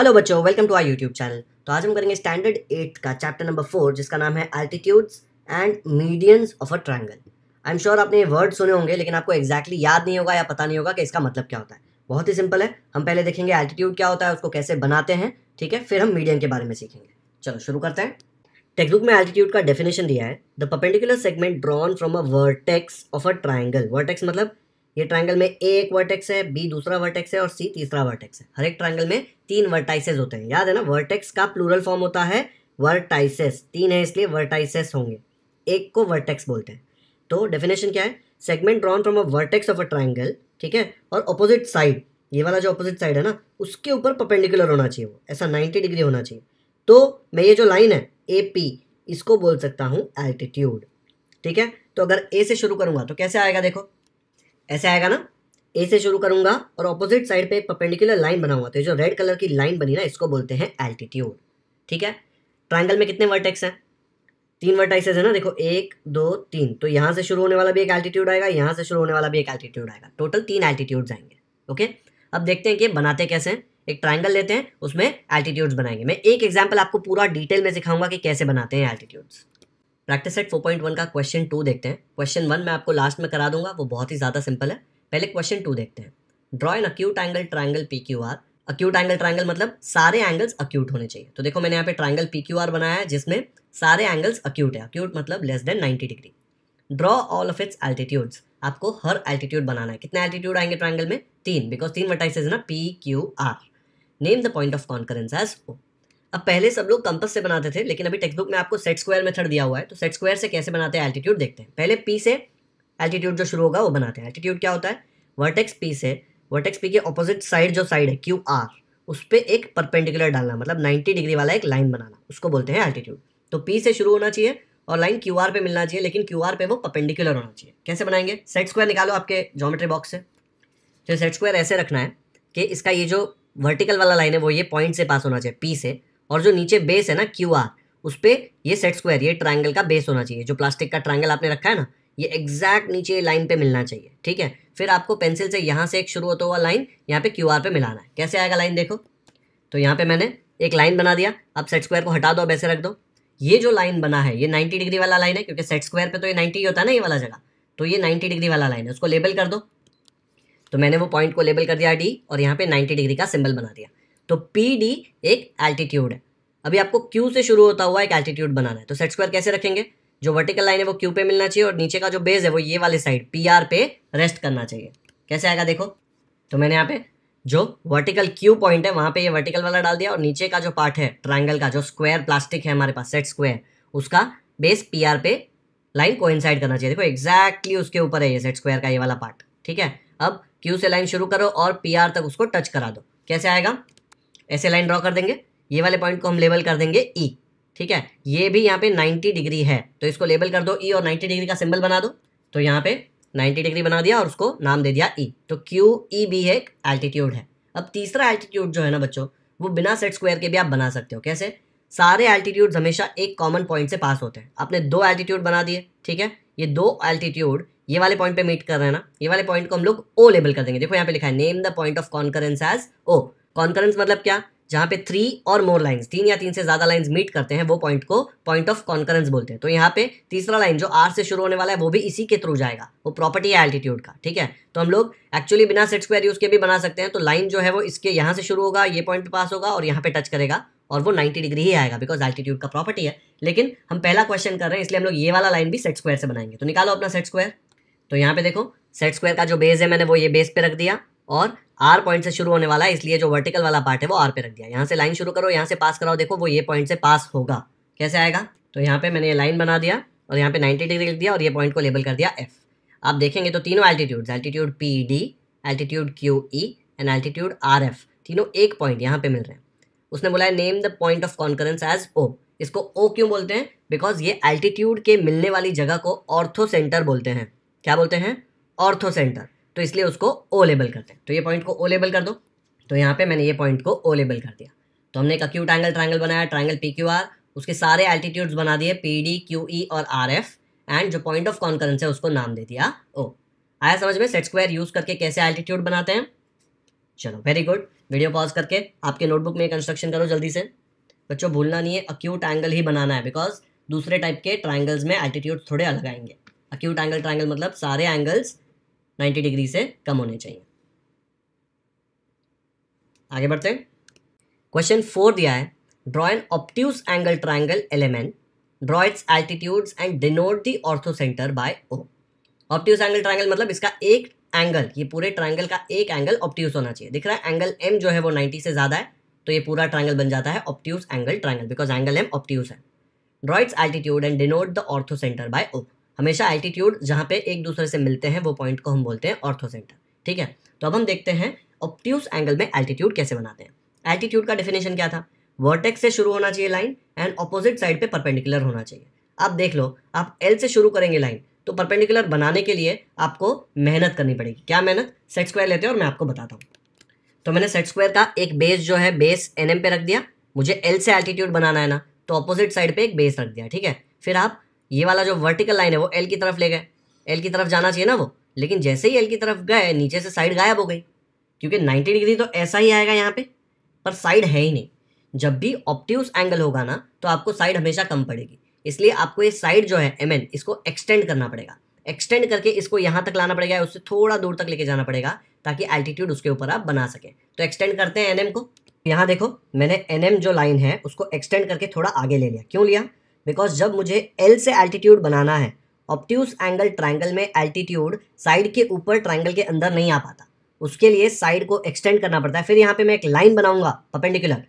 Hello बच्चों welcome to our YouTube channel तो आज हम करेंगे स्टैंडर्ड एट का चैप्टर नंबर फोर जिसका नाम है altitudes and medians of a triangle I am sure आपने ये वर्ड सुने होंगे लेकिन आपको एग्जैक्टली exactly याद नहीं होगा या पता नहीं होगा कि इसका मतलब क्या होता है बहुत ही सिंपल है हम पहले देखेंगे एल्टीट्यूड क्या होता है उसको कैसे बनाते हैं ठीक है फिर हम मीडियम के बारे में सीखेंगे चलो शुरू करते हैं बुक में एल्टीट्यूड का डेफिनेशन दिया है the perpendicular segment drawn from a vertex of a triangle vertex मतलब ये ट्राइंगल में ए एक वर्टेक्स है बी दूसरा वर्टेक्स है और सी तीसरा वर्टेक्स है हर एक ट्राइंगल में तीन वर्टाइसेस होते हैं याद है ना वर्टेक्स का प्लूरल फॉर्म होता है वर्टाइसेस तीन है इसलिए वर्टाइसेस होंगे एक को वर्टेक्स बोलते हैं तो डेफिनेशन क्या है segment drawn from a vertex of a triangle ठीक है और अपोजिट साइड ये वाला जो अपोजिट साइड है ना उसके ऊपर पपेंडिकुलर होना चाहिए वो ऐसा नाइन्टी डिग्री होना चाहिए तो मैं ये जो लाइन है ए पी इसको बोल सकता हूँ एल्टीट्यूड ठीक है तो अगर ए से शुरू करूंगा तो कैसे आएगा देखो ऐसे आएगा ना ए से शुरू करूंगा और ऑपोजिट साइड पे एक परपेंडिकुलर लाइन बना हुआ था जो रेड कलर की लाइन बनी ना इसको बोलते हैं एल्टीट्यूड ठीक है ट्राइंगल में कितने वर्टेक्स हैं तीन वर्टाइसेस है ना देखो एक दो तीन तो यहाँ से शुरू होने वाला भी एक एल्टीट्यूड आएगा यहाँ से शुरू होने वाला भी एक एल्टीट्यूड आएगा टोटल तीन एल्टीट्यूड्स आएंगे ओके अब देखते हैं कि बनाते कैसे हैं एक ट्राइंगल लेते हैं उसमें एल्टीट्यूड्स बनाएंगे मैं एक एग्जाम्पल आपको पूरा डिटेल में सिखाऊंगा कि कैसे बनाते हैं एल्टीट्यूड्स प्रैक्टिस सेट 4.1 का क्वेश्चन टू देखते हैं क्वेश्चन वन मैं आपको लास्ट में करा दूंगा वो बहुत ही ज़्यादा सिंपल है पहले क्वेश्चन टू देखते हैं draw an acute angle triangle P Q R acute angle triangle मतलब सारे एंगल्स अक्यूट होने चाहिए तो देखो मैंने यहाँ पे ट्राइंगल पी क्यू आर बनाया है जिसमें सारे एंगल्स अक्यूट है अक्यूट मतलब less than ninety degree draw all of its altitudes आपको हर एल्टीट्यूड बनाना है कितने एल्टीट्यूड आएंगे ट्राइंगल में तीन बिकॉज तीन वर्टाइसेज ना P Q R name the point of concurrence as O अब पहले सब लोग कंपस से बनाते थे लेकिन अभी टेक्स्ट बुक में आपको सेट स्क्वायर मेथड दिया हुआ है तो सेट स्क्वायर से कैसे बनाते हैं एल्टीट्यूड देखते हैं पहले पी से एल्टीट्यूड जो शुरू होगा वो बनाते हैं एल्टीट्यूड क्या होता है वर्टेक्स पी से वर्टेक्स पी के ऑपोजिट साइड जो साइड है क्यू आर उस पर एक परपेंडिकुलर डालना मतलब नाइन्टी डिग्री वाला एक लाइन बनाना उसको बोलते हैं एल्टीट्यूड तो पी से शुरू होना चाहिए और लाइन क्यू आर पे मिलना चाहिए लेकिन क्यू आर पे वो परपेंडिकुलर होना चाहिए कैसे बनाएंगे सेट स्क्वायर निकालो आपके जोमेट्री बॉक्स से तो सेट स्क्वायर ऐसे रखना है कि इसका ये जो वर्टिकल वाला लाइन है वो ये पॉइंट से पास होना चाहिए पी से और जो नीचे बेस है ना क्यू आर उस पर ये सेट स्क्वायर ये ट्राइंगल का बेस होना चाहिए जो प्लास्टिक का ट्राइंगल आपने रखा है ना ये एग्जैक्ट नीचे लाइन पे मिलना चाहिए ठीक है फिर आपको पेंसिल से यहाँ से एक शुरू होता हुआ लाइन यहाँ पे क्यू आर पे मिलाना है कैसे आएगा लाइन देखो तो यहाँ पे मैंने एक लाइन बना दिया अब सेट स्क्वायर को हटा दो अब ऐसे रख दो ये जो लाइन बना है ये नाइन्टी डिग्री वाला लाइन है क्योंकि सेट स्क्वायर पर तो ये नाइन्टी होता है ना ये वाला जगह तो ये नाइन्टी डिग्री वाला लाइन है उसको लेबल कर दो तो मैंने वो पॉइंट को लेबल कर दिया डी और यहाँ पे 90 डिग्री का सिंबल बना दिया तो पी डी एक एल्टीट्यूड है अभी आपको क्यू से शुरू होता हुआ एक एल्टीट्यूड बनाना है तो सेट स्क्वायर कैसे रखेंगे जो वर्टिकल लाइन है वो क्यू पे मिलना चाहिए और नीचे का जो बेस है वो ये वाले साइड पी आर पे रेस्ट करना चाहिए कैसे आएगा देखो तो मैंने यहाँ पे जो वर्टिकल क्यू पॉइंट है वहां पे ये वर्टिकल वाला डाल दिया और नीचे का जो पार्ट है ट्राइंगल का जो स्क्वायर प्लास्टिक है हमारे पास सेट स्क्वायर उसका बेस पी आर पे लाइन कोइंसाइड करना चाहिए देखो एग्जैक्टली उसके ऊपर है ये सेट स्क्वायर का ये वाला पार्ट ठीक है अब क्यू से लाइन शुरू करो और पी आर तक उसको टच करा दो कैसे आएगा ऐसे लाइन ड्रॉ कर देंगे ये वाले पॉइंट को हम लेबल कर देंगे ई e, ठीक है ये भी यहाँ पे 90 डिग्री है तो इसको लेबल कर दो ई e और 90 डिग्री का सिंबल बना दो तो यहाँ पे 90 डिग्री बना दिया और उसको नाम दे दिया ई e. तो क्यू ई भी एक एल्टीट्यूड है अब तीसरा एल्टीट्यूड जो है ना बच्चों वो बिना सेट स्क्वायर के भी आप बना सकते हो कैसे सारे एल्टीट्यूड हमेशा एक कॉमन पॉइंट से पास होते हैं आपने दो एल्टीट्यूड बना दिए ठीक है ये दो एल्टीट्यूड ये वाले पॉइंट पे मीट कर रहे हैं ना ये वाले पॉइंट को हम लोग ओ लेबल कर देंगे देखो यहाँ पे लिखा है name the point of concurrence as O concurrence मतलब क्या जहां पे थ्री और मोर लाइन्स तीन या तीन से ज़्यादा लाइंस मीट करते हैं वो पॉइंट को पॉइंट ऑफ कॉन्करेंस बोलते हैं तो यहाँ पे तीसरा लाइन जो आर से शुरू होने वाला है वो भी इसी के थ्रू जाएगा वो प्रॉपर्टी है एल्टीट्यूड का ठीक है तो हम लोग एक्चुअली बिना सेट स्क्वायर यूज़ के भी बना सकते हैं तो लाइन जो है वो इसके यहाँ से शुरू होगा ये पॉइंट पास होगा और यहाँ पे टच करेगा और वो नाइन्टी डिग्री ही आएगा बिकॉज एल्टीट्यूड का प्रॉपर्टी है लेकिन हम पहला क्वेश्चन कर रहे हैं इसलिए हम लोग ये वाला लाइन भी सेट स्क्वायर से बनाएंगे तो निकालो अपना सेट स्क्वायर तो यहाँ पे देखो सेट स्क्वायर का जो बेस है मैंने वो ये बेस पे रख दिया और आर पॉइंट से शुरू होने वाला है इसलिए जो वर्टिकल वाला पार्ट है वो आर पे रख दिया यहाँ से लाइन शुरू करो यहाँ से पास कराओ देखो वो ये पॉइंट से पास होगा कैसे आएगा तो यहाँ पे मैंने ये लाइन बना दिया और यहाँ पे 90 डिग्री लिख दिया और ये पॉइंट को लेबल कर दिया एफ आप देखेंगे तो तीनों altitude altitude P D altitude Q E and altitude R F तीनों एक पॉइंट यहाँ पे मिल रहे हैं उसने बोला है name the point of concurrence as O इसको ओ क्यों बोलते हैं बिकॉज ये एल्टीट्यूड के मिलने वाली जगह को ऑर्थो सेंटर बोलते हैं क्या बोलते हैं ऑर्थो सेंटर तो इसलिए उसको ओ लेबल करते हैं तो ये पॉइंट को ओ लेबल कर दो तो यहाँ पे मैंने ये पॉइंट को ओ लेबल कर दिया तो हमने एक अक्यूट एंगल ट्राइंगल बनाया ट्राइंगल पी क्यू आर उसके सारे एल्टीट्यूड्स बना दिए पी डी क्यू ई और आर एफ एंड जो पॉइंट ऑफ कॉन्करेंस है उसको नाम दे दिया ओ आया समझ में सेट स्क्वायर यूज़ करके कैसे एल्टीट्यूड बनाते हैं चलो वेरी गुड वीडियो पॉज करके आपके नोटबुक में कंस्ट्रक्शन करो जल्दी से बच्चों भूलना नहीं है अक्यूट एंगल ही बनाना है बिकॉज दूसरे टाइप के ट्राइंगल्स में एल्टीट्यूड थोड़े अलग आएंगे अक्यूट एंगल ट्राइंगल मतलब सारे एंगल्स 90 डिग्री से कम होने चाहिए आगे बढ़ते हैं क्वेश्चन फोर दिया है draw an obtuse angle triangle L M N draw its altitudes and denote the orthocentre by O obtuse angle triangle मतलब इसका एक एंगल ये पूरे ट्राइंगल का एक एंगल ऑप्ट्यूज होना चाहिए दिख रहा है एंगल एम जो है वो 90 से ज़्यादा है तो ये पूरा ट्राइंगल बन जाता है obtuse angle triangle because angle M obtuse है draw its altitude and denote the orthocentre by O हमेशा एल्टीट्यूड जहाँ पे एक दूसरे से मिलते हैं वो पॉइंट को हम बोलते हैं ऑर्थोसेंटर ठीक है तो अब हम देखते हैं ऑप्ट्यूस एंगल में एल्टीट्यूड कैसे बनाते हैं एल्टीट्यूड का डेफिनेशन क्या था वर्टेक्स से शुरू होना चाहिए लाइन एंड अपोजिट साइड पे परपेंडिकुलर होना चाहिए आप देख लो आप एल से शुरू करेंगे लाइन तो परपेंडिकुलर बनाने के लिए आपको मेहनत करनी पड़ेगी क्या मेहनत सेट स्क्वायर लेते हैं और मैं आपको बताता हूँ तो मैंने सेट स्क्वायर का एक बेस जो है बेस एन पे रख दिया मुझे एल से एल्टीट्यूड बनाना है ना तो अपोजिट साइड पर एक बेस रख दिया ठीक है फिर आप ये वाला जो वर्टिकल लाइन है वो एल की तरफ ले गए एल की तरफ जाना चाहिए ना वो लेकिन जैसे ही एल की तरफ गए नीचे से साइड गायब हो गई क्योंकि 90 डिग्री तो ऐसा ही आएगा यहाँ पे पर साइड है ही नहीं जब भी ऑप्टिवस एंगल होगा ना तो आपको साइड हमेशा कम पड़ेगी इसलिए आपको ये साइड जो है एम इसको एक्सटेंड करना पड़ेगा एक्सटेंड करके इसको यहाँ तक लाना पड़ेगा उससे थोड़ा दूर तक लेके जाना पड़ेगा ताकि एल्टीट्यूड उसके ऊपर आप बना सकें तो एक्सटेंड करते हैं एन को यहाँ देखो मैंने एन जो लाइन है उसको एक्सटेंड करके थोड़ा आगे ले लिया क्यों लिया बिकॉज जब मुझे एल से एल्टीट्यूड बनाना है ऑप्ट्यूस एंगल ट्राइंगल में एल्टीट्यूड साइड के ऊपर ट्राइंगल के अंदर नहीं आ पाता उसके लिए साइड को एक्सटेंड करना पड़ता है फिर यहाँ पे मैं एक लाइन बनाऊंगा पपेंडिकुलर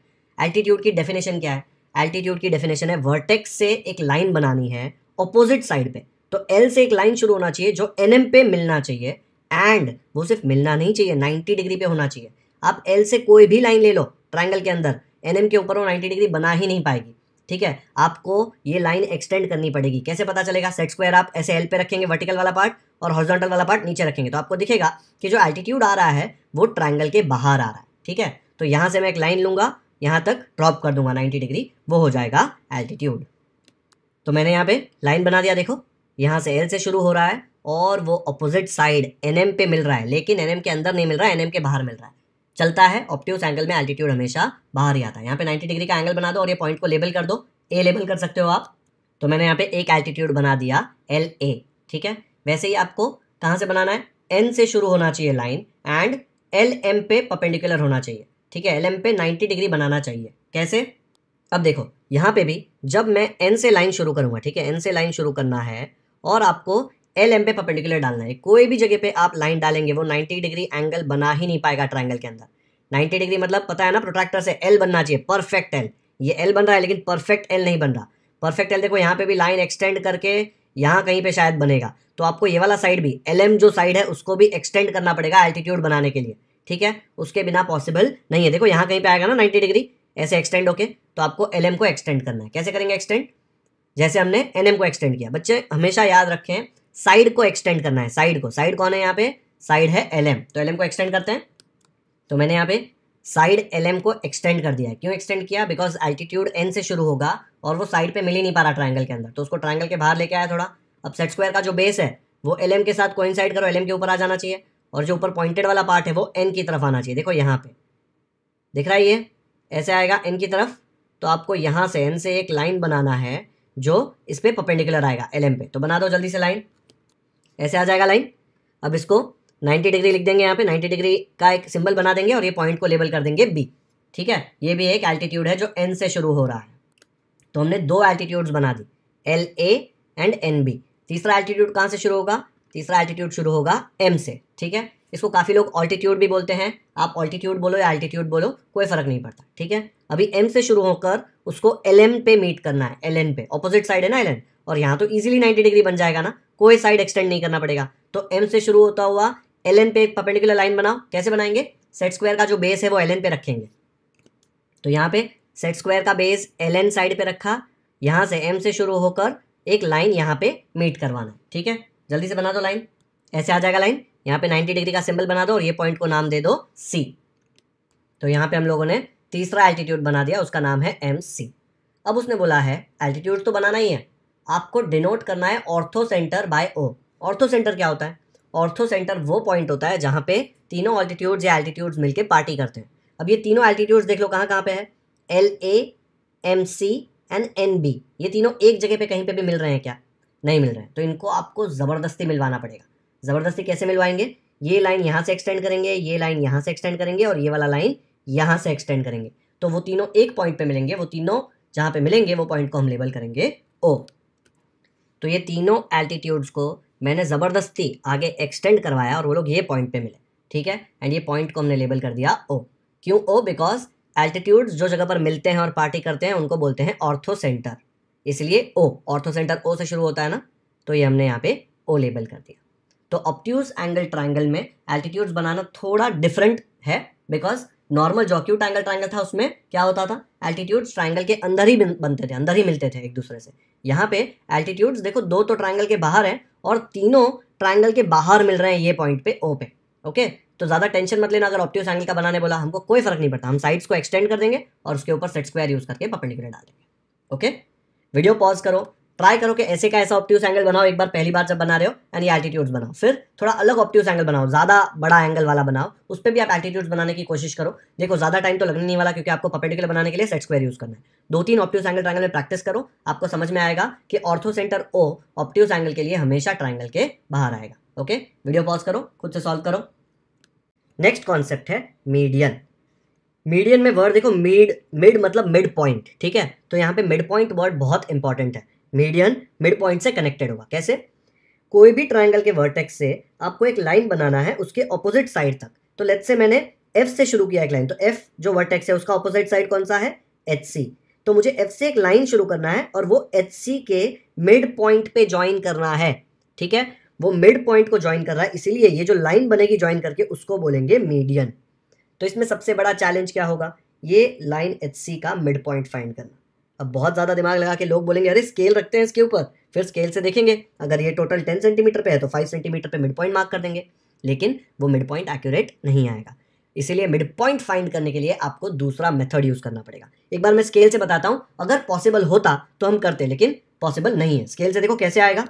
एल्टीट्यूड की डेफिनेशन क्या है एल्टीट्यूड की डेफिनेशन है वर्टेक्स से एक लाइन बनानी है ऑपोजिट साइड पे तो एल से एक लाइन शुरू होना चाहिए जो एन पे मिलना चाहिए एंड वो सिर्फ मिलना नहीं चाहिए नाइन्टी डिग्री पे होना चाहिए आप एल से कोई भी लाइन ले लो ट्राइंगल के अंदर एन के ऊपर वो नाइन्टी डिग्री बना ही नहीं पाएगी ठीक है आपको ये लाइन एक्सटेंड करनी पड़ेगी कैसे पता चलेगा सेट स्क्वायर आप ऐसे एल पे रखेंगे वर्टिकल वाला पार्ट और हॉर्जोंटल वाला पार्ट नीचे रखेंगे तो आपको दिखेगा कि जो एल्टीट्यूड आ रहा है वो ट्राइंगल के बाहर आ रहा है ठीक है तो यहाँ से मैं एक लाइन लूंगा यहाँ तक ड्रॉप कर दूंगा नाइन्टी डिग्री वो हो जाएगा एल्टीट्यूड तो मैंने यहाँ पे लाइन बना दिया देखो यहाँ से एल से शुरू हो रहा है और वो अपोजिट साइड एन पे मिल रहा है लेकिन एन के अंदर नहीं मिल रहा है एन के बाहर मिल रहा है चलता है ऑप्टिवस एंगल में एल्टीट्यूड हमेशा बाहर ही आता है यहाँ पे 90 डिग्री का एंगल बना दो और ये पॉइंट को लेबल कर दो ए लेबल कर सकते हो आप तो मैंने यहाँ पे एक एल्टीट्यूड बना दिया एल ए ठीक है वैसे ही आपको कहाँ से बनाना है एन से शुरू होना चाहिए लाइन एंड एल एम पे पपेंडिकुलर होना चाहिए ठीक है एल एम पे नाइन्टी डिग्री बनाना चाहिए कैसे अब देखो यहाँ पे भी जब मैं एन से लाइन शुरू करूँगा ठीक है एन से लाइन शुरू करना है और आपको एल एम पे परपेंडिकुलर डालना है कोई भी जगह पे आप लाइन डालेंगे वो 90 डिग्री एंगल बना ही नहीं पाएगा ट्राइंगल के अंदर 90 डिग्री मतलब पता है ना प्रोट्रैक्टर से एल बनना चाहिए परफेक्ट एल ये एल बन रहा है लेकिन परफेक्ट एल नहीं बन रहा परफेक्ट एल देखो यहाँ पे भी लाइन एक्सटेंड करके यहाँ कहीं पे शायद बनेगा तो आपको ये वाला साइड भी एल जो साइड है उसको भी एक्सटेंड करना पड़ेगा एल्टीट्यूड बनाने के लिए ठीक है उसके बिना पॉसिबल नहीं है देखो यहाँ कहीं पर आएगा ना नाइन्टी डिग्री ऐसे एक्सटेंड होके तो आपको एल को एक्सटेंड करना है कैसे करेंगे एक्सटेंड जैसे हमने एन को एक्सटेंड किया बच्चे हमेशा याद रखें साइड को एक्सटेंड करना है साइड को साइड कौन है यहाँ पे साइड है एल तो एल को एक्सटेंड करते हैं तो मैंने यहाँ पे साइड एल को एक्सटेंड कर दिया है क्यों एक्सटेंड किया बिकॉज एल्टीट्यूड एन से शुरू होगा और वो साइड पे मिल ही नहीं पा रहा ट्राइंगल के अंदर तो उसको ट्राइंगल के बाहर लेके आया थोड़ा अब सेट स्क्वायर का जो बेस है वो एल के साथ को करो एल के ऊपर आ जाना चाहिए और जो ऊपर पॉइंटेड वाला पार्ट है वो एन की तरफ आना चाहिए देखो यहाँ पे दिख रहा है ये ऐसे आएगा एन की तरफ तो आपको यहाँ से एन से एक लाइन बनाना है जो इस पर पपेंडिकुलर आएगा एल पे तो बना दो जल्दी से लाइन ऐसे आ जाएगा लाइन अब इसको 90 डिग्री लिख देंगे यहाँ पे 90 डिग्री का एक सिंबल बना देंगे और ये पॉइंट को लेबल कर देंगे बी ठीक है ये भी एक एल्टीट्यूड है जो एन से शुरू हो रहा है तो हमने दो एल्टीट्यूड्स बना दी L A and N B तीसरा एल्टीट्यूड कहाँ से शुरू होगा तीसरा एल्टीट्यूड शुरू होगा एम से ठीक है इसको काफ़ी लोग ऑल्टीट्यूड भी बोलते हैं आप ऑल्टीट्यूड बोलो या एल्टीट्यूड बोलो कोई फ़र्क नहीं पड़ता ठीक है अभी एम से शुरू होकर उसको एल एम पे मीट करना है एल एन पे ऑपोजिट साइड है ना एल एन और यहाँ तो इजीली 90 डिग्री बन जाएगा ना कोई साइड एक्सटेंड नहीं करना पड़ेगा तो एम से शुरू होता हुआ एल पे एक परपेंडिकुलर लाइन बनाओ कैसे बनाएंगे सेट स्क्वायर का जो बेस है वो एल पे रखेंगे तो यहाँ पे सेट स्क्वायर का बेस एल साइड पे रखा यहाँ से एम से शुरू होकर एक लाइन यहाँ पे मीट करवाना ठीक है जल्दी से बना दो लाइन ऐसे आ जाएगा लाइन यहाँ पे 90 डिग्री का सिंबल बना दो और ये पॉइंट को नाम दे दो सी तो यहाँ पे हम लोगों ने तीसरा एल्टीट्यूड बना दिया उसका नाम है एम सी अब उसने बोला है एल्टीट्यूड तो बनाना ही है आपको डिनोट करना है orthocentre by O orthocentre क्या होता है ऑर्थो सेंटर वो पॉइंट होता है जहाँ पे तीनों ऑल्टीट्यूड्स या एल्टीट्यूड्स मिलके पार्टी करते हैं अब ये तीनों एल्टीट्यूड्स देख लो कहाँ कहाँ पे है L A M C and N B ये तीनों एक जगह पे कहीं पे भी मिल रहे हैं क्या नहीं मिल रहे हैं तो इनको आपको ज़बरदस्ती मिलवाना पड़ेगा ज़बरदस्ती कैसे मिलवाएंगे ये लाइन यहाँ से एक्सटेंड करेंगे ये लाइन यहाँ से एक्सटेंड करेंगे और ये वाला लाइन यहाँ से एक्सटेंड करेंगे तो वो तीनों एक पॉइंट पे मिलेंगे वो तीनों जहाँ पे मिलेंगे वो पॉइंट को हम लेबल करेंगे ओ तो ये तीनों एल्टीट्यूड्स को मैंने ज़बरदस्ती आगे एक्सटेंड करवाया और वो लोग ये पॉइंट पे मिले ठीक है एंड ये पॉइंट को हमने लेबल कर दिया ओ क्यों ओ बिकॉज एल्टीट्यूड्स जो जगह पर मिलते हैं और पार्टी करते हैं उनको बोलते हैं ऑर्थो सेंटर इसलिए ओ ऑर्थो सेंटर ओ से शुरू होता है ना तो ये हमने यहाँ पे ओ लेबल कर दिया तो ऑप्ट्यूज एंगल ट्राइंगल में एल्टीट्यूड्स बनाना थोड़ा डिफरेंट है बिकॉज नॉर्मल जॉक्यूट एंगल ट्राइंगल था उसमें क्या होता था एल्टीट्यूड्स ट्राइंगल के अंदर ही बनते थे अंदर ही मिलते थे एक दूसरे से यहाँ पे एल्टीट्यूड्स देखो दो तो ट्राइंगल के बाहर हैं और तीनों ट्राइंगल के बाहर मिल रहे हैं ये पॉइंट पे ओ पे ओके तो ज़्यादा टेंशन मत लेना अगर ऑप्टिव एंगल का बनाने बोला हमको कोई फर्क नहीं पड़ता हम साइड्स को एक्सटेंड कर देंगे और उसके ऊपर सेट स्क्वायर यूज़ करके परपेंडिकुलर डाल देंगे ओके वीडियो पॉज करो ट्राई करो कि ऐसे का ऐसा ऑप्टिव एंगल बनाओ एक बार पहली बार जब बना रहे हो यानी एल्टीट्यूड्स बनाओ फिर थोड़ा अलग ऑप्टिव एंगल बनाओ ज़्यादा बड़ा एंगल वाला बनाओ उस पर भी आप एल्टीट्यूड्स बनाने की कोशिश करो देखो ज़्यादा टाइम तो लगने नहीं वाला क्योंकि आपको पपेटिकुलर बनाने के लिए सेट स्क्वायर यूज़ करना है दो तीन ऑप्टिव एंगल ट्राइंगल में प्रैक्टिस करो आपको समझ में आएगा कि orthocentre O obtuse angle के लिए हमेशा ट्राइंगल के बाहर आएगा ओके वीडियो पॉज करो खुद से सॉल्व करो नेक्स्ट कॉन्सेप्ट है मीडियन मीडियन में वर्ड देखो मिड मिड मतलब मिड पॉइंट ठीक है तो यहाँ पे मिड पॉइंट वर्ड बहुत इंपॉर्टेंट है मीडियन मिड पॉइंट से कनेक्टेड होगा कैसे कोई भी ट्राइंगल के वर्टेक्स से आपको एक लाइन बनाना है उसके ऑपोजिट साइड तक तो लेट्स से मैंने एफ से शुरू किया एक लाइन तो एफ जो वर्टेक्स है उसका ऑपोजिट साइड कौन सा है एच सी तो मुझे एफ से एक लाइन शुरू करना है और वो एच सी के मिड पॉइंट पे ज्वाइन करना है ठीक है वो मिड पॉइंट को ज्वाइन कर रहा है इसीलिए ये जो लाइन बनेगी ज्वाइन करके उसको बोलेंगे मीडियन तो इसमें सबसे बड़ा चैलेंज क्या होगा ये लाइन एच सी का मिड पॉइंट फाइंड करना अब बहुत ज़्यादा दिमाग लगा के लोग बोलेंगे अरे स्केल रखते हैं इसके ऊपर फिर स्केल से देखेंगे अगर ये टोटल टेन सेंटीमीटर पे है तो फाइव सेंटीमीटर पे मिड पॉइंट मार्क कर देंगे लेकिन वो मिड पॉइंट एक्यूरेट नहीं आएगा इसीलिए मिड पॉइंट फाइंड करने के लिए आपको दूसरा मेथड यूज़ करना पड़ेगा एक बार मैं स्केल से बताता हूँ अगर पॉसिबल होता तो हम करते लेकिन पॉसिबल नहीं है स्केल से देखो कैसे आएगा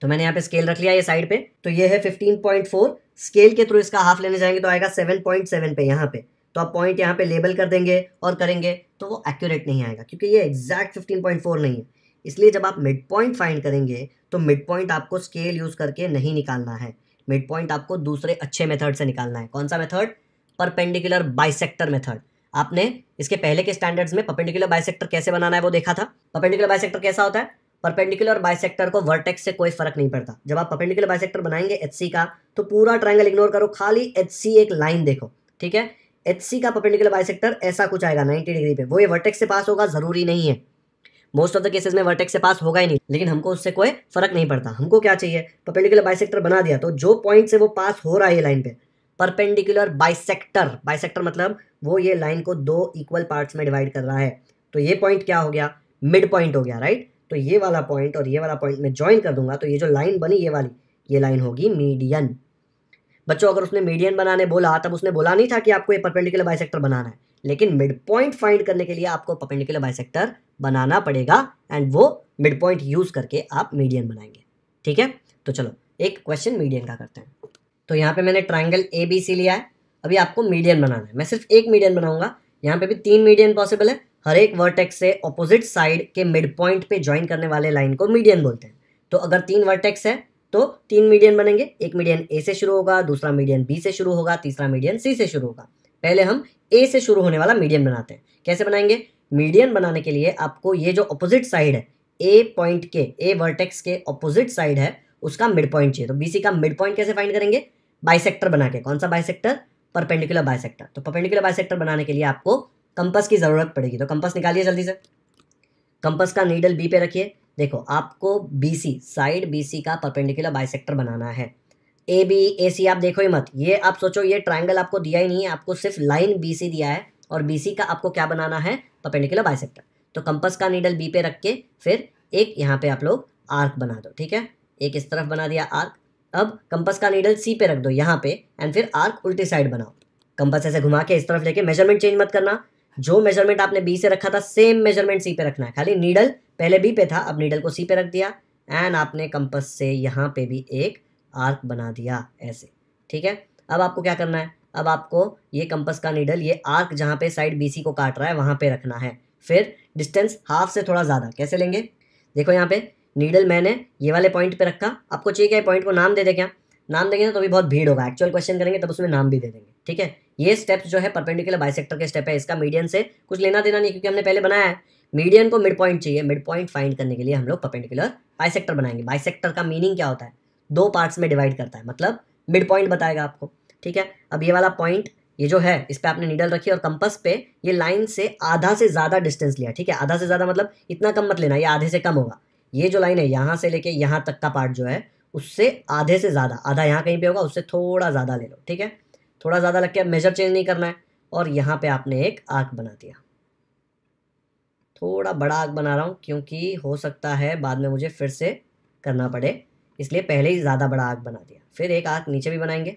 तो मैंने यहाँ पे स्केल रख लिया ये साइड पे तो ये है 15.4 स्केल के थ्रू इसका हाफ लेने जाएंगे तो आएगा 7.7 पे यहाँ पे तो आप पॉइंट यहाँ पे लेबल कर देंगे और करेंगे तो वो एक्यूरेट नहीं आएगा क्योंकि ये एग्जैक्ट 15.4 नहीं है इसलिए जब आप मिड पॉइंट फाइंड करेंगे तो मिड पॉइंट आपको स्केल यूज़ करके नहीं निकालना है मिड पॉइंट आपको दूसरे अच्छे मेथड से निकालना है कौन सा मेथड परपेंडिकुलर बाइसेक्टर मेथड आपने इसके पहले के स्टैंडर्ड्स में परपेंडिकुलर बाइसेक्टर कैसे बनाना है वो देखा था परपेंडिकुलर बाइसेक्टर कैसा होता है परपेंडिकुलर बाइसेक्टर को वर्टेक्स से कोई फर्क नहीं पड़ता जब आप परपेंडिकुलर बाइसेक्टर बनाएंगे एच का तो पूरा ट्राइंगल इग्नोर करो खाली एच एक लाइन देखो ठीक है एच सी का परपेंडिकुलर बाइसेक्टर ऐसा कुछ आएगा 90 डिग्री पे वो ये वर्टेक्स से पास होगा ज़रूरी नहीं है मोस्ट ऑफ द केसेस में वर्टेक्स से पास होगा ही नहीं लेकिन हमको उससे कोई फर्क नहीं पड़ता हमको क्या चाहिए परपेंडिकुलर बाइसेक्टर बना दिया तो जो पॉइंट से वो पास हो रहा है ये लाइन पे परपेंडिकुलर बाइसेक्टर बाइसेक्टर मतलब वो ये लाइन को दो इक्वल पार्ट्स में डिवाइड कर रहा है तो ये पॉइंट क्या हो गया मिड पॉइंट हो गया राइट तो ये वाला पॉइंट और ये वाला पॉइंट मैं ज्वाइन कर दूंगा तो ये जो लाइन बनी ये वाली ये लाइन होगी मीडियन बच्चों अगर उसने मीडियन बनाने बोला तब उसने बोला नहीं था कि आपको ये परपेंडिकुलर बाइसेक्टर बनाना है लेकिन मिड पॉइंट फाइंड करने के लिए आपको परपेंडिकुलर बाइसेक्टर बनाना पड़ेगा एंड वो मिड पॉइंट यूज़ करके आप मीडियन बनाएंगे ठीक है तो चलो एक क्वेश्चन मीडियन का करते हैं तो यहाँ पे मैंने ट्राइंगल ए बी सी लिया है अभी आपको मीडियन बनाना है मैं सिर्फ एक मीडियन बनाऊंगा यहाँ पे भी तीन मीडियन पॉसिबल है हर एक वर्टेक्स से ऑपोजिट साइड के मिड पॉइंट पे ज्वाइन करने वाले लाइन को मीडियन बोलते हैं तो अगर तीन वर्टेक्स है तो तीन मीडियन बनेंगे एक मीडियन ए से शुरू होगा दूसरा मीडियन बी से शुरू होगा तीसरा मीडियन सी से शुरू होगा पहले हम ए से शुरू होने वाला मीडियन बनाते हैं कैसे बनाएंगे मीडियन बनाने के लिए आपको ये जो अपोजिट साइड है ए पॉइंट के ए वर्टेक्स के अपोजिट साइड है उसका मिड पॉइंट चाहिए तो बीसी का मिड पॉइंट कैसे फाइंड करेंगे बाइसेक्टर बना के कौन सा बाइसेक्टर परपेंडिकुलर बाइसेक्टर तो परपेंडिकुलर बाइसेक्टर बनाने के लिए आपको कंपस की ज़रूरत पड़ेगी तो कंपस निकालिए जल्दी से कंपस का नीडल बी पे रखिए देखो आपको B C side B C का परपेंडिकुलर बाइसेक्टर बनाना है ए बी ए सी आप देखो ही मत ये आप सोचो ये ट्राइंगल आपको दिया ही नहीं है आपको सिर्फ लाइन बी सी दिया है और बी सी का आपको क्या बनाना है परपेंडिकुलर बाइसेक्टर तो कंपस का नीडल बी पे रख के फिर एक यहाँ पे आप लोग आर्क बना दो ठीक है एक इस तरफ बना दिया आर्क अब कंपस का नीडल सी पे रख दो यहाँ पे एंड फिर आर्क उल्टी साइड बनाओ कंपस ऐसे घुमा के इस तरफ लेके मेजरमेंट चेंज मत करना जो मेजरमेंट आपने बी से रखा था सेम मेजरमेंट सी पे रखना है खाली नीडल पहले बी पे था अब नीडल को सी पे रख दिया एंड आपने कंपस से यहाँ पे भी एक आर्क बना दिया ऐसे ठीक है अब आपको क्या करना है अब आपको ये कंपस का नीडल ये आर्क जहाँ पे साइड बी सी को काट रहा है वहाँ पे रखना है फिर डिस्टेंस हाफ से थोड़ा ज़्यादा कैसे लेंगे देखो यहाँ पे नीडल मैंने ये वाले पॉइंट पे रखा आपको चाहिए क्या पॉइंट को नाम दे दे क्या नाम देंगे ना तो भी बहुत भीड़ होगा एक्चुअल क्वेश्चन करेंगे तब उसमें नाम भी दे देंगे ठीक है ये स्टेप्स जो है परपेंडिकुलर बाइसेक्टर के स्टेप है इसका मीडियन से कुछ लेना देना नहीं क्योंकि हमने पहले बनाया है मीडियन को मिड पॉइंट चाहिए मिड पॉइंट फाइंड करने के लिए हम लोग परपेंडिकुलर बाइसेक्टर बनाएंगे बाइसेक्टर का मीनिंग क्या होता है दो पार्ट्स में डिवाइड करता है मतलब मिड पॉइंट बताएगा आपको ठीक है अब ये वाला पॉइंट ये जो है इस पर आपने नीडल रखी और कंपस पे ये लाइन से आधा से ज़्यादा डिस्टेंस लिया ठीक है आधा से ज़्यादा मतलब इतना कम मत लेना ये आधे से कम होगा ये जो लाइन है यहाँ से लेके यहाँ तक का पार्ट जो है उससे आधे से ज़्यादा आधा यहाँ कहीं पे होगा उससे थोड़ा ज़्यादा ले लो ठीक है थोड़ा ज़्यादा लग के मेजर चेंज नहीं करना है और यहाँ पे आपने एक आर्क बना दिया थोड़ा बड़ा आग बना रहा हूँ क्योंकि हो सकता है बाद में मुझे फिर से करना पड़े इसलिए पहले ही ज़्यादा बड़ा आग बना दिया फिर एक आग नीचे भी बनाएंगे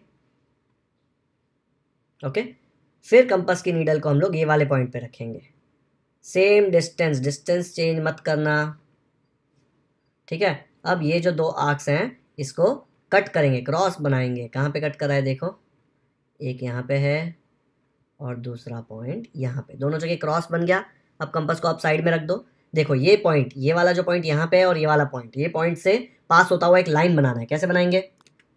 ओके फिर कंपस की नीडल को हम लोग ये वाले पॉइंट पे रखेंगे सेम डिस्टेंस डिस्टेंस चेंज मत करना ठीक है अब ये जो दो आर्क्स हैं इसको कट करेंगे क्रॉस बनाएंगे कहाँ पे कट करा है देखो एक यहाँ पे है और दूसरा पॉइंट यहाँ पे दोनों जगह क्रॉस बन गया अब कंपस को आप साइड में रख दो देखो ये पॉइंट ये वाला जो पॉइंट यहाँ पे है और ये वाला पॉइंट ये पॉइंट से पास होता हुआ एक लाइन बनाना है कैसे बनाएंगे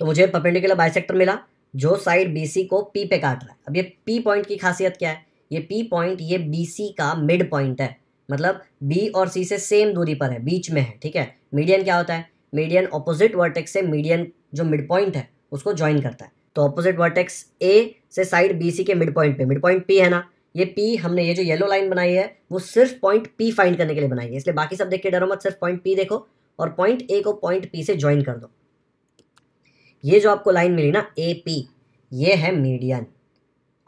तो मुझे पर्पेंडिकुलर बाइसेक्टर मिला जो साइड बी को पी पे काट रहा है अब ये पी पॉइंट की खासियत क्या है ये पी पॉइंट ये बी का मिड पॉइंट है मतलब बी और सी से सेम दूरी पर है बीच में है ठीक है मीडियन क्या होता है मीडियन ऑपोजिट वर्टेक्स से मीडियन जो मिड पॉइंट है उसको ज्वाइन करता है तो ऑपोजिट वर्टेक्स ए से साइड बी सी के मिड पॉइंट पे मिड पॉइंट पी है ना ये पी हमने ये जो येलो लाइन बनाई है वो सिर्फ पॉइंट पी फाइंड करने के लिए बनाई है इसलिए बाकी सब देख के डरो मत सिर्फ पॉइंट पी देखो और पॉइंट ए को पॉइंट पी से ज्वाइन कर दो ये जो आपको लाइन मिली ना ए पी ये है मीडियन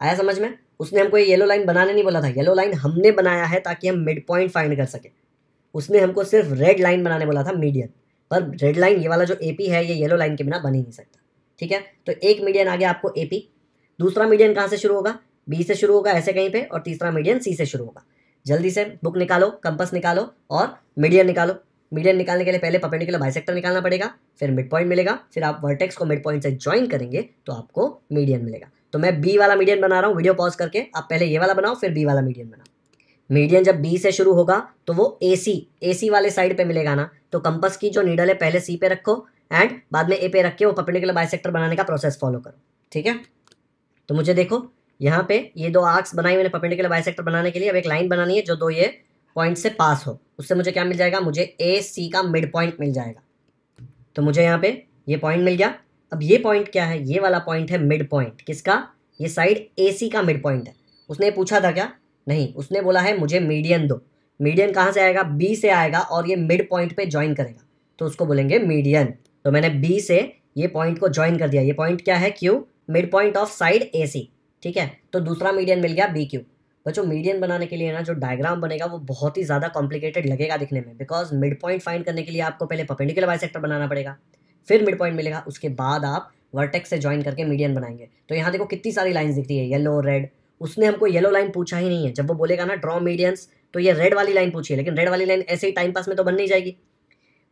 आया समझ में उसने हमको ये येलो लाइन बनाने नहीं बोला था येलो लाइन हमने बनाया है ताकि हम मिड पॉइंट फाइंड कर सके उसने हमको सिर्फ रेड लाइन बनाने बोला था मीडियन पर रेड लाइन ये वाला जो ए पी है ये येलो लाइन के बिना बन ही नहीं सकता ठीक है तो एक मीडियन आ गया आपको ए पी दूसरा मीडियन कहाँ से शुरू होगा बी से शुरू होगा ऐसे कहीं पे और तीसरा मीडियन सी से शुरू होगा जल्दी से बुक निकालो कंपस निकालो और मीडियन निकालो मीडियन निकालने के लिए पहले परपेंडिकुलर बाइसेक्टर निकालना पड़ेगा फिर मिड पॉइंट मिलेगा फिर आप वर्टेक्स को मिड पॉइंट से ज्वाइन करेंगे तो आपको मीडियन मिलेगा तो मैं बी वाला मीडियन बना रहा हूँ वीडियो पॉज करके आप पहले ये वाला बनाओ फिर बी वाला मीडियन बनाओ मीडियन जब बी से शुरू होगा तो वो ए सी ए सी वाले साइड पे मिलेगा ना तो कंपस की जो नीडल है पहले सी पे रखो एंड बाद में ए पे रख के वो बाई बाइसेक्टर बनाने का प्रोसेस फॉलो करो ठीक है तो मुझे देखो यहाँ पे ये दो आर्क्स बनाई मैंने परपेंडिकुलर बाइसेक्टर बनाने के लिए अब एक लाइन बनानी है जो दो ये पॉइंट से पास हो उससे मुझे क्या मिल जाएगा मुझे ए सी का मिड पॉइंट मिल जाएगा तो मुझे यहाँ पे ये पॉइंट मिल गया अब ये पॉइंट क्या है ये वाला पॉइंट है मिड पॉइंट किसका ये साइड ए सी का मिड पॉइंट है उसने पूछा था क्या नहीं उसने बोला है मुझे मीडियन दो मीडियन कहाँ से आएगा बी से आएगा और ये मिड पॉइंट पे ज्वाइन करेगा तो उसको बोलेंगे मीडियन तो मैंने बी से ये पॉइंट को ज्वाइन कर दिया ये पॉइंट क्या है Q midpoint of side A C ठीक है तो दूसरा मीडियन मिल गया बी क्यू बच्चों मीडियन बनाने के लिए ना जो डायग्राम बनेगा वो बहुत ही ज़्यादा कॉम्प्लिकेटेड लगेगा दिखने में बिकॉज मिड पॉइंट फाइंड करने के लिए आपको पहले पपेंडिकुलर सेक्टर बनाना पड़ेगा फिर मिड पॉइंट मिलेगा उसके बाद आप वर्टेक्स से ज्वाइन करके मीडियन बनाएंगे तो यहाँ देखो कितनी सारी लाइन्स दिखती है येलो रेड उसने हमको येलो लाइन पूछा ही नहीं है जब वो बोलेगा ना ड्रॉ मीडियंस तो ये रेड वाली लाइन पूछी है लेकिन रेड वाली लाइन ऐसे ही टाइम पास में तो बन नहीं जाएगी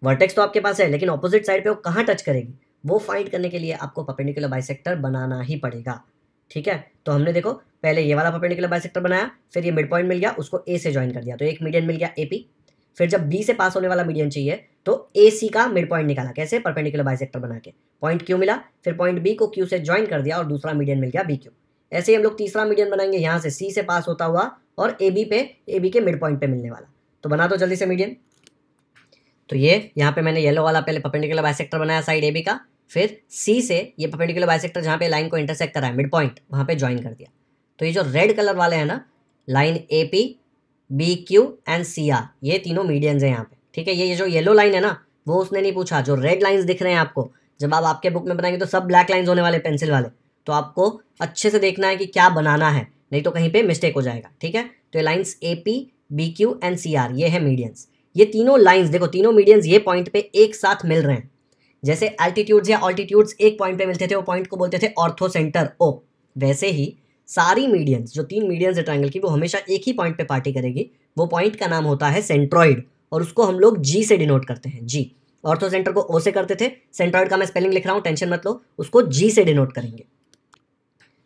वर्टेक्स तो आपके पास है लेकिन ऑपोजिट साइड पे वो कहाँ टच करेगी वो फाइंड करने के लिए आपको पपेंडिकुलर बाइसेक्टर बनाना ही पड़ेगा ठीक है तो हमने देखो पहले ये वाला परपेंडिकुलर सेक्टर बनाया फिर ये मिड पॉइंट मिल गया उसको ए से ज्वाइन कर दिया तो एक मीडियन मिल गया ए पी फिर जब बी से पास होने वाला मीडियन चाहिए तो ए सी का मिड पॉइंट निकाला कैसे परपेंडिकुलर बाइसेक्टर बना के पॉइंट क्यू मिला फिर पॉइंट बी को क्यू से ज्वाइन कर दिया और दूसरा मीडियन मिल गया बी क्यू ऐसे ही हम लोग तीसरा मीडियन बनाएंगे यहाँ से सी से पास होता हुआ और ए बी पे ए बी के मिड पॉइंट पे मिलने वाला तो बना दो जल्दी से मीडियन तो ये यहाँ पे मैंने येलो वाला पहले परपेंडिकुलर सेक्टर बनाया साइड ए बी का फिर सी से ये पर्पेंडिकुलर बाइसेक्टर जहाँ पे लाइन को इंटरसेक्ट करा है मिड पॉइंट वहाँ पे ज्वाइन कर दिया तो ये जो रेड कलर वाले हैं ना line A P B Q and C R ये तीनों मीडियंस हैं यहाँ पे ठीक है ये ये जो येलो लाइन है ना वो उसने नहीं पूछा जो रेड लाइन्स दिख रहे हैं आपको जब आप आपके बुक में बनाएंगे तो सब ब्लैक लाइन्स होने वाले पेंसिल वाले तो आपको अच्छे से देखना है कि क्या बनाना है नहीं तो कहीं पर मिस्टेक हो जाएगा ठीक है तो ये lines A P B Q and C R ये है मीडियंस ये तीनों लाइन्स देखो तीनों मीडियंस ये पॉइंट पे एक साथ मिल रहे हैं जैसे एल्टीट्यूड्स या ऑल्टीट्यूड्स एक पॉइंट पे मिलते थे वो पॉइंट को बोलते थे ऑर्थो सेंटर ओ वैसे ही सारी मीडियंस जो तीन मीडियंस है ट्राइंगल की वो हमेशा एक ही पॉइंट पे पार्टी करेगी वो पॉइंट का नाम होता है सेंट्रॉइड और उसको हम लोग जी से डिनोट करते हैं जी ऑर्थो सेंटर को ओ से करते थे सेंट्रॉइड का मैं स्पेलिंग लिख रहा हूँ टेंशन मत लो उसको जी से डिनोट करेंगे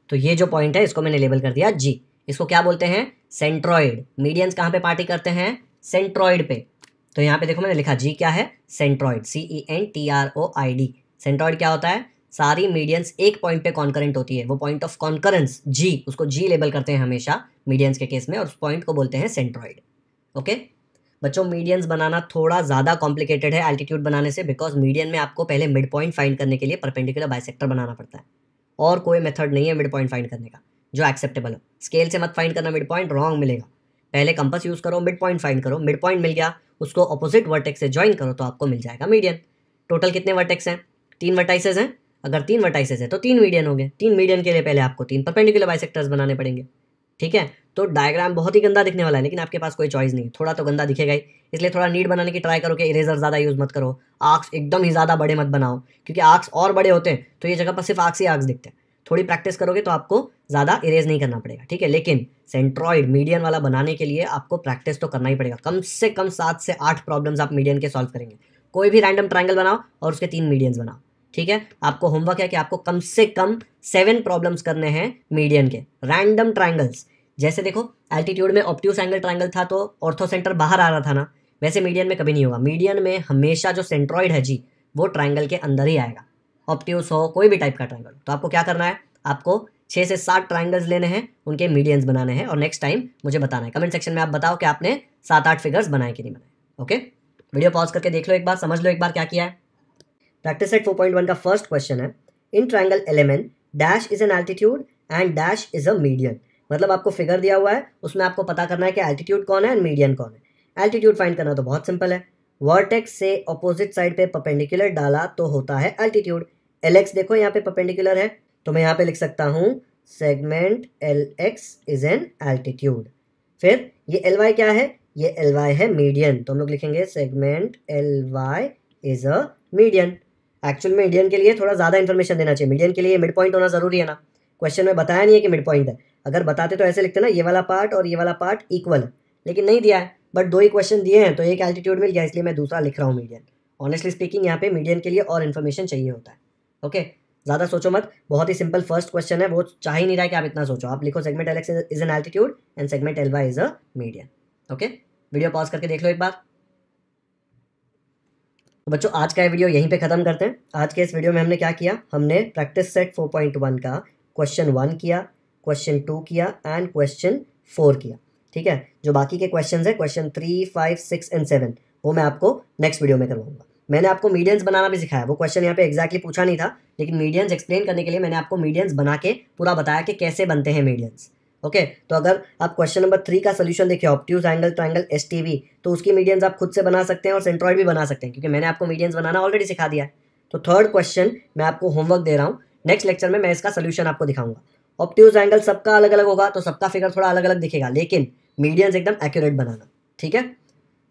तो ये जो पॉइंट है इसको मैंने लेबल कर दिया जी इसको क्या बोलते हैं सेंट्रॉइड मीडियंस कहाँ पे पार्टी करते हैं सेंट्रॉइड पे तो यहाँ पे देखो मैंने लिखा जी क्या है centroid C E N T R O I D centroid क्या होता है सारी मीडियंस एक पॉइंट पे कॉन्करेंट होती है वो पॉइंट ऑफ कॉन्करेंस जी उसको जी लेबल करते हैं हमेशा मीडियंस के केस में और उस पॉइंट को बोलते हैं सेंट्रॉइड ओके बच्चों मीडियंस बनाना थोड़ा ज़्यादा कॉम्प्लिकेटेड है एल्टीट्यूड बनाने से बिकॉज मीडियन में आपको पहले मिड पॉइंट फाइंड करने के लिए परपेंडिकुलर बाइसेक्टर बनाना पड़ता है और कोई मेथड नहीं है मिड पॉइंट फाइंड करने का जो एक्सेप्टेबल हो स्केल से मत फाइंड करना मिड पॉइंट रॉन्ग मिलेगा पहले कंपस यूज़ करो मिड पॉइंट फाइंड करो मिड पॉइंट मिल गया उसको अपोजिट वर्टेक्स से ज्वाइन करो तो आपको मिल जाएगा मीडियन टोटल कितने वर्टेक्स हैं तीन वर्टाइसेज हैं अगर तीन वर्टाइसेज हैं तो तीन मीडियन हो गए तीन मीडियन के लिए पहले आपको तीन परपेंडिकुलर बाइसेक्टर्स बनाने पड़ेंगे ठीक है तो डायग्राम बहुत ही गंदा दिखने वाला है लेकिन आपके पास कोई चॉइस नहीं थोड़ा तो गंदा दिखेगा ही इसलिए थोड़ा नीट बनाने की ट्राई करो कि इरेजर ज़्यादा यूज़ मत करो आर्क्स एकदम ही ज़्यादा बड़े मत बनाओ क्योंकि आर्क्स और बड़े होते हैं तो ये जगह पर सिर्फ आर्क्स ही आर्क्स दिखते हैं थोड़ी प्रैक्टिस करोगे तो आपको ज़्यादा इरेज नहीं करना पड़ेगा ठीक है लेकिन सेंट्रॉइड मीडियन वाला बनाने के लिए आपको प्रैक्टिस तो करना ही पड़ेगा कम से कम सात से आठ प्रॉब्लम्स आप मीडियन के सॉल्व करेंगे कोई भी रैंडम ट्राइंगल बनाओ और उसके तीन मीडियंस बनाओ ठीक है आपको होमवर्क है कि आपको कम से कम सेवन प्रॉब्लम्स करने हैं मीडियन के रैंडम ट्राइंगल्स जैसे देखो एल्टीट्यूड में ऑप्टिव एंगल ट्राइंगल था तो ऑर्थो सेंटर बाहर आ रहा था ना वैसे मीडियन में कभी नहीं होगा मीडियन में हमेशा जो सेंट्रॉइड है जी वो ट्राइंगल के अंदर ही आएगा ऑप्टिवस हो कोई भी टाइप का ट्राइंगल तो आपको क्या करना है आपको छः से सात ट्राइंगल्स लेने हैं उनके मीडियंस बनाने हैं और नेक्स्ट टाइम मुझे बताना है कमेंट सेक्शन में आप बताओ कि आपने सात आठ फिगर्स बनाए कि नहीं बनाए ओके वीडियो पॉज करके देख लो एक बार समझ लो एक बार क्या किया है प्रैक्टिस सेट वन का फर्स्ट क्वेश्चन है in triangle LMN dash is an altitude and dash is a median मतलब आपको फिगर दिया हुआ है उसमें आपको पता करना है कि एल्टीट्यूड कौन है एंड मीडियन कौन है एल्टीट्यूड फाइंड करना तो बहुत सिंपल है वर्टेक्स से अपोजिट साइड पे परपेंडिकुलर डाला तो होता है अल्टीट्यूड एल एक्स देखो यहाँ पे परपेंडिकुलर है तो मैं यहाँ पे लिख सकता हूँ segment L X is an altitude फिर ये एल वाई क्या है ये एल वाई है मीडियन तो हम लोग लिखेंगे segment L Y is a median actual में मीडियन के लिए थोड़ा ज़्यादा इन्फॉर्मेशन देना चाहिए मीडियन के लिए मिड पॉइंट होना ज़रूरी है ना क्वेश्चन में बताया नहीं है कि मिड पॉइंट है अगर बताते तो ऐसे लिखते ना ये वाला पार्ट और ये वाला पार्ट इक्वल लेकिन नहीं दिया है बट दो ही क्वेश्चन दिए हैं तो एक एल्टीट्यूड मिल गया इसलिए मैं दूसरा लिख रहा हूँ मीडियन ऑनेस्टली स्पीकिंग यहाँ पे मीडियन के लिए और इन्फॉर्मेशन चाहिए होता है ओके ज़्यादा सोचो मत बहुत ही सिंपल फर्स्ट क्वेश्चन है वो चाह ही नहीं रहा है कि आप इतना सोचो आप लिखो segment LX is an altitude and segment LY is a median okay video pause करके देख लो एक बार तो बच्चों आज का ये वीडियो यहीं पे ख़त्म करते हैं आज के इस वीडियो में हमने क्या किया हमने प्रैक्टिस सेट 4.1 का क्वेश्चन वन किया क्वेश्चन टू किया एंड क्वेश्चन फोर किया ठीक है जो बाकी के क्वेश्चन है question three five six and seven वो मैं आपको नेक्स्ट वीडियो में करवाऊंगा मैंने आपको मीडियंस बनाना भी सिखाया वो क्वेश्चन यहाँ पे एक्जैक्टली पूछा नहीं था लेकिन मीडियंस एक्सप्लेन करने के लिए मैंने आपको मीडियंस बना के पूरा बताया कि कैसे बनते हैं मीडियंस ओके okay, तो अगर आप क्वेश्चन नंबर थ्री का सोल्यूशन देखिए obtuse angle triangle S T V तो उसकी मीडियंस आप खुद से बना सकते हैं और सेंट्रॉइड भी बना सकते हैं क्योंकि मैंने आपको मीडियंस बनाना ऑलरेडी सिखा दिया है तो थर्ड क्वेश्चन मैं आपको होमवर्क दे रहा हूँ नेक्स्ट लेक्चर में मैं इसका सोल्यूशन आपको दिखाऊंगा ऑप्ट्यूज एंगल सबका अलग अलग होगा तो सबका फिगर थोड़ा अलग अलग दिखेगा लेकिन मीडियंस एकदम एक्यूरेट बनाना ठीक है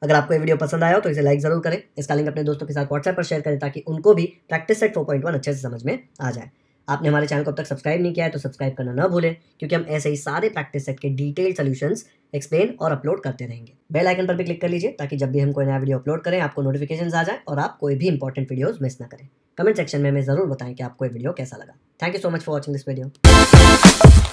अगर आपको ये वीडियो पसंद आया हो तो इसे लाइक ज़रूर करें इसका लिंक अपने दोस्तों के साथ व्हाट्सएप पर शेयर करें ताकि उनको भी practice set four point one अच्छे से समझ में आ जाए आपने हमारे चैनल को अब तक सब्सक्राइब नहीं किया है तो सब्सक्राइब करना ना भूलें क्योंकि हम ऐसे ही सारे प्रैक्टिस सेट के डिटेल सोल्यूशन एक्सप्लेन और अपलोड करते रहेंगे बेल आइकन पर भी क्लिक कर लीजिए ताकि जब भी हम कोई नया वीडियो अपलोड करें आपको नोटिफिकेशन आ जाए और आप कोई भी इंपॉर्टेंट वीडियोज मिस ना करें कमेंट सेक्शन में हमें ज़रूर बताएं कि आपको ये वीडियो कैसा लगा thank you so much for watching this video